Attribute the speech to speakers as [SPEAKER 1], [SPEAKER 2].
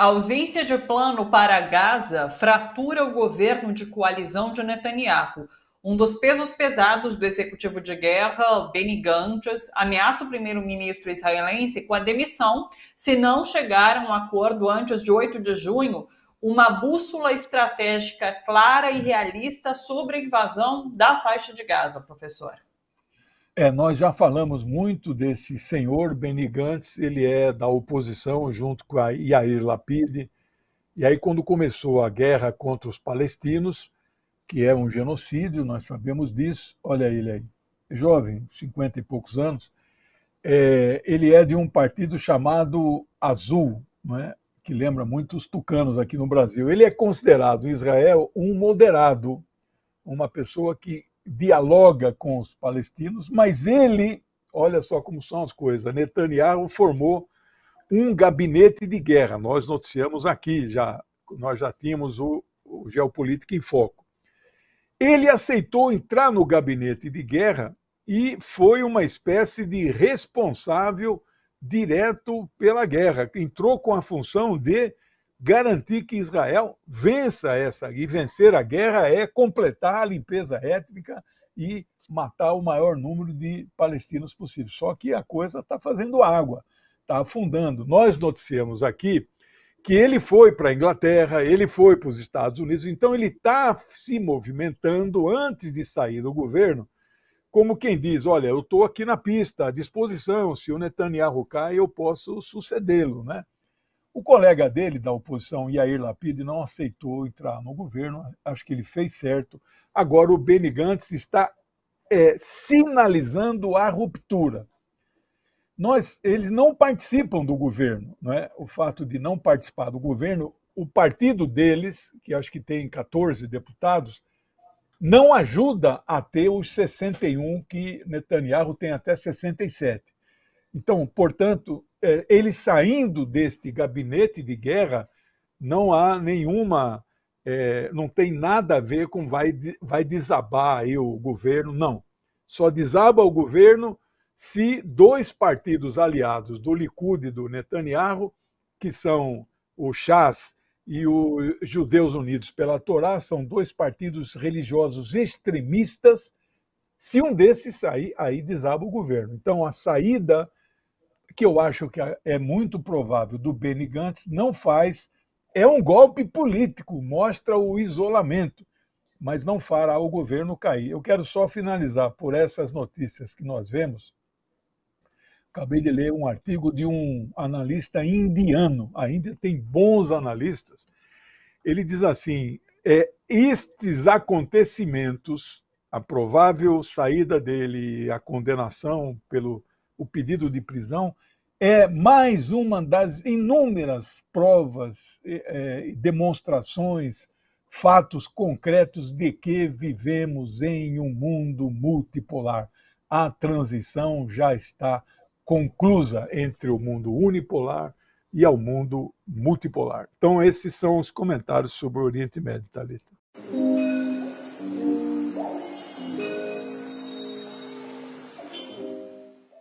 [SPEAKER 1] A ausência de plano para Gaza fratura o governo de coalizão de Netanyahu. Um dos pesos pesados do executivo de guerra, Benny Gantz, ameaça o primeiro-ministro israelense com a demissão se não chegar a um acordo antes de 8 de junho, uma bússola estratégica clara e realista sobre a invasão da faixa de Gaza, professora. É, nós já falamos muito desse senhor Benigantes, ele é da oposição junto com a Yair Lapide. E aí, quando começou a guerra contra os palestinos, que é um genocídio, nós sabemos disso, olha ele aí, jovem, 50 e poucos anos, é, ele é de um partido chamado Azul, é? que lembra muito os tucanos aqui no Brasil. Ele é considerado em Israel um moderado, uma pessoa que dialoga com os palestinos, mas ele, olha só como são as coisas, Netanyahu formou um gabinete de guerra. Nós noticiamos aqui já, nós já tínhamos o, o Geopolítica em Foco. Ele aceitou entrar no gabinete de guerra e foi uma espécie de responsável direto pela guerra. Entrou com a função de garantir que Israel vença essa e vencer a guerra é completar a limpeza étnica e matar o maior número de palestinos possível. Só que a coisa está fazendo água, está afundando. Nós noticiamos aqui que ele foi para a Inglaterra, ele foi para os Estados Unidos, então ele está se movimentando antes de sair do governo, como quem diz: olha, eu estou aqui na pista, à disposição, se o Netanyahu cai, eu posso sucedê-lo, né? O colega dele da oposição, Yair Lapide não aceitou entrar no governo, acho que ele fez certo. Agora o Benny Gantz está é, sinalizando a ruptura. Nós, eles não participam do governo, é? o fato de não participar do governo, o partido deles, que acho que tem 14 deputados, não ajuda a ter os 61 que Netanyahu tem até 67. Então, portanto, é, ele saindo deste gabinete de guerra, não há nenhuma, é, não tem nada a ver com vai, vai desabar aí o governo, não. Só desaba o governo se dois partidos aliados do Likud e do Netanyahu, que são o Chas e os Judeus Unidos pela Torá, são dois partidos religiosos extremistas, se um desses sair, aí desaba o governo. Então, a saída que eu acho que é muito provável, do Benny Gantz, não faz, é um golpe político, mostra o isolamento, mas não fará o governo cair. Eu quero só finalizar por essas notícias que nós vemos. Acabei de ler um artigo de um analista indiano, a Índia tem bons analistas. Ele diz assim: é, estes acontecimentos, a provável saída dele, a condenação pelo o pedido de prisão é mais uma das inúmeras provas, eh, eh, demonstrações, fatos concretos de que vivemos em um mundo multipolar. A transição já está conclusa entre o mundo unipolar e ao mundo multipolar. Então, esses são os comentários sobre o Oriente Médio, Thalita.